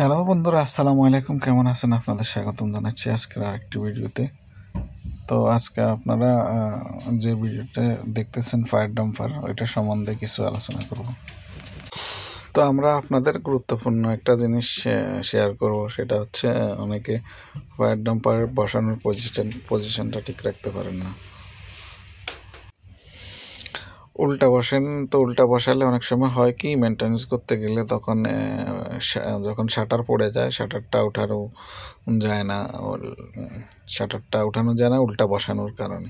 hello বন্ধুরা আসসালামু আলাইকুম কেমন আছেন আপনাদের স্বাগতম জানাচ্ছি আজকের আরেকটি ভিডিওতে তো আজকে আপনারা যে ভিডিওটা দেখতেছেন ফায়ার ডাম্পার ওইটা সম্বন্ধে কিছু আলোচনা করব তো আমরা আপনাদের গুরুত্বপূর্ণ একটা জিনিস শেয়ার করব সেটা হচ্ছে অনেকে ফায়ার ডাম্পার বসানোর পজিশন পজিশনটা ঠিক রাখতে পারেন না উল্টা বসেন তো উল্টা বসালে অনেক সময় হয় কি মেনটেন্স করতে গেলে তখন যখন শাটার পড়ে যায় শাটারটা ওঠারও যায় না শাটারটা ওঠানো যায় না উল্টা বসানোর কারণে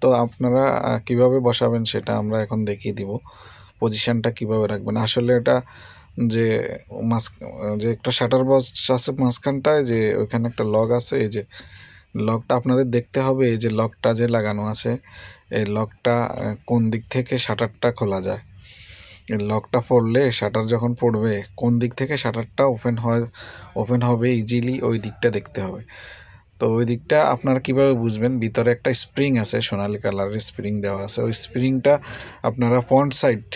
তো আপনারা কিভাবে বসাবেন সেটা আমরা এখন দেখিয়ে দিব পজিশানটা কিভাবে রাখবেন আসলে এটা যে মাস যে একটা শাটার বস আছে মাঝখানটায় যে ওইখানে একটা লগ আছে এই যে লকটা আপনাদের দেখতে হবে এই যে লকটা যে লাগানো আছে এই লকটা কোন দিক থেকে শাটারটা খোলা যায় লকটা পড়লে শাটার যখন পড়বে কোন দিক থেকে শাটারটা ওপেন হয় ওপেন হবে ইজিলি ওই দিকটা দেখতে হবে তো ওই দিকটা আপনার কীভাবে বুঝবেন ভিতরে একটা স্প্রিং আছে সোনালি কালারের স্প্রিং দেওয়া আছে ওই স্প্রিংটা আপনারা ফ্রন্ট সাইড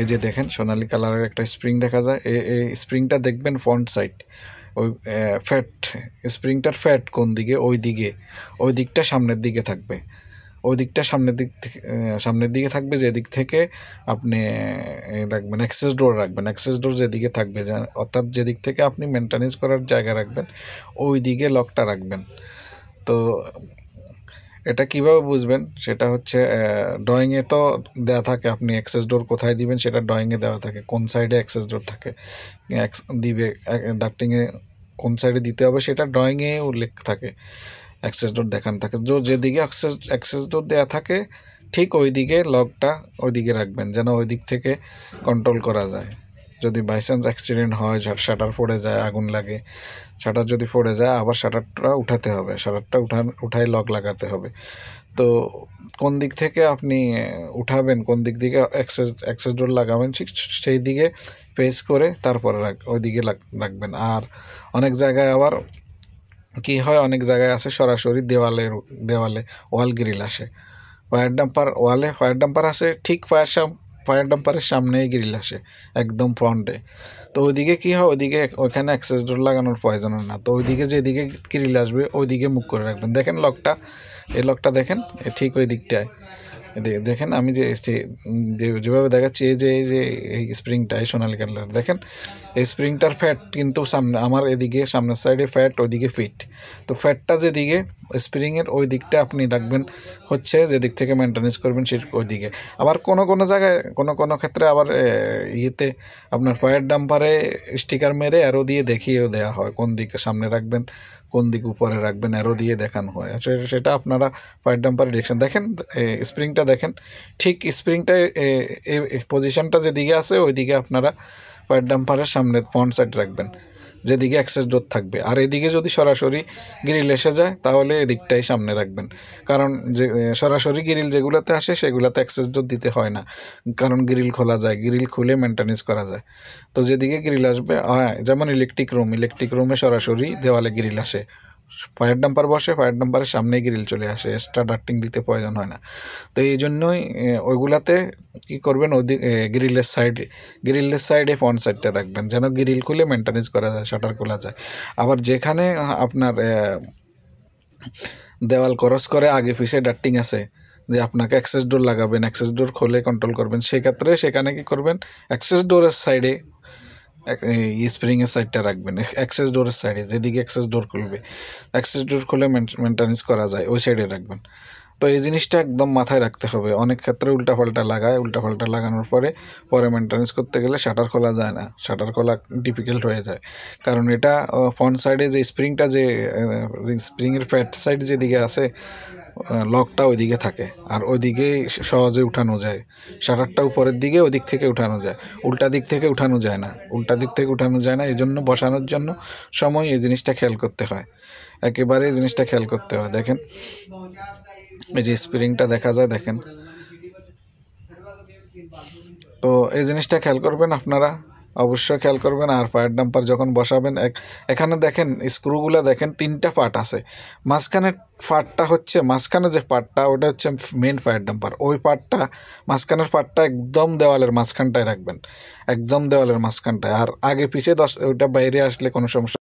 এই যে দেখেন সোনালি কালারের একটা স্প্রিং দেখা যায় এই স্প্রিংটা দেখবেন ফ্রন্ট সাইড ওই ফ্যাট স্প্রিংটার ফ্যাট কোন দিকে ওই দিকে ওই দিকটা সামনের দিকে থাকবে ওই দিকটা সামনের দিক থেকে সামনের দিকে থাকবে যেদিক থেকে আপনি রাখবেন অ্যাক্সেস ডোর রাখবেন অ্যাক্সেস ডোর যেদিকে থাকবে অর্থাৎ যেদিক থেকে আপনি মেনটেনেন্স করার জায়গা রাখবেন ওই দিকে লকটা রাখবেন তো এটা কিভাবে বুঝবেন সেটা হচ্ছে ড্রয়িংয়ে তো দেওয়া থাকে আপনি অ্যাক্সেস ডোর কোথায় দিবেন সেটা ড্রয়িংয়ে দেওয়া থাকে কোন সাইডে অ্যাক্সেস ডোর থাকে দিবে ডাক্টিংয়ে কোন সাইডে দিতে হবে সেটা ড্রয়িংয়ে উল্লেখ থাকে অ্যাক্সেস ডোর দেখানো থাকে যে যেদিকে অ্যাক্সেস অ্যাক্সেস ডোর দেওয়া থাকে ঠিক ওই দিকে লগটা ওই দিকে রাখবেন যেন ওই দিক থেকে কন্ট্রোল করা যায় যদি বাই চান্স অ্যাক্সিডেন্ট হয় শাটার পড়ে যায় আগুন লাগে শাটার যদি পড়ে যায় আবার শাটারটা উঠাতে হবে শাটারটা উঠান উঠায় লক লাগাতে হবে তো কোন দিক থেকে আপনি উঠাবেন কোন দিক দিকে অ্যাক্সেস অ্যাক্সেস ডোর লাগাবেন ঠিক সেই দিকে ফেস করে তারপরে রাখ ওই দিকে রাখবেন আর অনেক জায়গায় আবার কি হয় অনেক জায়গায় আছে সরাসরি দেওয়ালের দেওয়ালে ওয়াল গ্রিল আসে ফায়ার ডাম্পার ওয়ালে ফায়ার ডাম্পার আসে ঠিক ফায়ার সাম ফায়ার ডাম্পারের সামনেই গ্রিল আসে একদম ফ্রন্টে তো ওইদিকে কী হয় ওইদিকে ওইখানে অ্যাক্সেস ডোর লাগানোর প্রয়োজন না তো ওইদিকে যেদিকে গ্রিল আসবে ওইদিকে মুখ করে রাখবেন দেখেন লকটা এই লকটা দেখেন ঠিক ওই দিকটায় দেখেন দেখেন আমি যে এই যে যেভাবে দেখাচ্ছি এই যে যে এই স্প্রিং টাই সোনালে কলার দেখেন স্প্রিংটার ফ্যাট কিন্তু সামনে আমার এদিকে সামনে সাইডে ফ্যাট ওইদিকে ফিট তো ফ্যাটটা যেদিকে স্প্রিং এর ওই দিকটা আপনি রাখবেন হচ্ছে যে দিক থেকে মেইনটেনেন্স করবেন সেটা ওইদিকে আবার কোন কোন জায়গায় কোন কোন ক্ষেত্রে আবার এইতে আপনার ফায়ার ড্যাম্পারে স্টিকার মেরে एरो দিয়ে দেখিয়ে দেওয়া হয় কোন দিকে সামনে রাখবেন পন্ডিক উপরে রাখবেন एरो দিয়ে দেখান হয় আচ্ছা এটা আপনারা ফায়ার ড্যাম্পারে डायरेक्शन দেখেন স্প্রিংটা দেখেন ঠিক স্প্রিংটা পজিশনটা যেদিকে আছে ওইদিকে আপনারা ফায়ার ড্যাম্পারের সামনে পন সাইড রাখবেন যেদিকে অ্যাক্সেস ডোর থাকবে আর এদিকে যদি সরাসরি গ্রিল এসে যায় তাহলে এদিকটাই সামনে রাখবেন কারণ যে সরাসরি গ্রিল যেগুলোতে আসে সেগুলোতে অ্যাক্সেস ডোর দিতে হয় না কারণ গ্রিল খোলা যায় গ্রিল খুলে মেনটেনেন্স করা যায় তো যেদিকে গ্রিল আসবে হ্যাঁ যেমন ইলেকট্রিক রুম ইলেকট্রিক রুমে সরাসরি দেওয়ালে গ্রিল আসে ফায়ার ডাম্পার বসে ফায়ার ডাম্পারের সামনেই গ্রিল চলে আসে এক্সট্রা ডাক্টিং দিতে প্রয়োজন হয় না তো এই জন্যই ওইগুলাতে কী করবেন ওদিক গ্রিলের সাইডে গ্রিলের সাইডে ফ্রন্ট সাইডটা রাখবেন যেন গ্রিল খুলে মেনটেনেন্স করা যায় শাটার খোলা যায় আবার যেখানে আপনার দেওয়াল ক্রস করে আগে পিছে ডাক্টিং আছে যে আপনাকে অ্যাক্সেস ডোর লাগাবেন অ্যাক্সেস ডোর খোলে কন্ট্রোল করবেন সেক্ষেত্রে সেখানে কি করবেন অ্যাক্সেস ডোরের সাইডে এ স্প্রিং এর সাইডটা রাখবেন অ্যাক্সেস ডোরের সাইডে যেদিকে অ্যাক্সেস ডোর খুলবে অ্যাক্সেস ডোর খুলে মেইনটেনেন্স করা যায় ওই সাইডে রাখবেন তো এই জিনিসটা একদম মাথায় রাখতে হবে অনেক ক্ষেত্রে উল্টাপাল্টা লাগায় উল্টাপাল্টা লাগানোর পরে পরে মেনটেন্স করতে গেলে শাটার খোলা যায় না শাটার খোলা ডিফিকাল্ট হয়ে যায় কারণ এটা ফ্রন্ট সাইডে যে স্প্রিংটা যে স্প্রিংয়ের ফ্যাট সাইড যেদিকে আছে লকটা ওইদিকে থাকে আর ওইদিকে সহজে উঠানো যায় শাটারটা উপরের দিকে ওদিক থেকে উঠানো যায় উল্টা দিক থেকে উঠানো যায় না উল্টা দিক থেকে উঠানো যায় না এই জন্য বসানোর জন্য সময় এই জিনিসটা খেয়াল করতে হয় একেবারে এই জিনিসটা খেয়াল করতে হয় দেখেন এই যে স্প্রিংটা দেখা যায় দেখেন তো এই জিনিসটা খেয়াল করবেন আপনারা অবশ্যই খেয়াল করবেন আর ফায়ার ডাম্পার যখন বসাবেন এক এখানে দেখেন স্ক্রুগুলো দেখেন তিনটা পার্ট আছে মাঝখানে পার্টটা হচ্ছে মাঝখানে যে পার্টটা ওটা হচ্ছে মেন ফায়ার ডাম্পার ওই পার্টটা মাঝখানের পার্টটা একদম দেওয়ালের মাঝখানটায় রাখবেন একদম দেওয়ালের মাঝখানটায় আর আগে পিছিয়ে দশ ওইটা বাইরে আসলে কোনো সমস্যা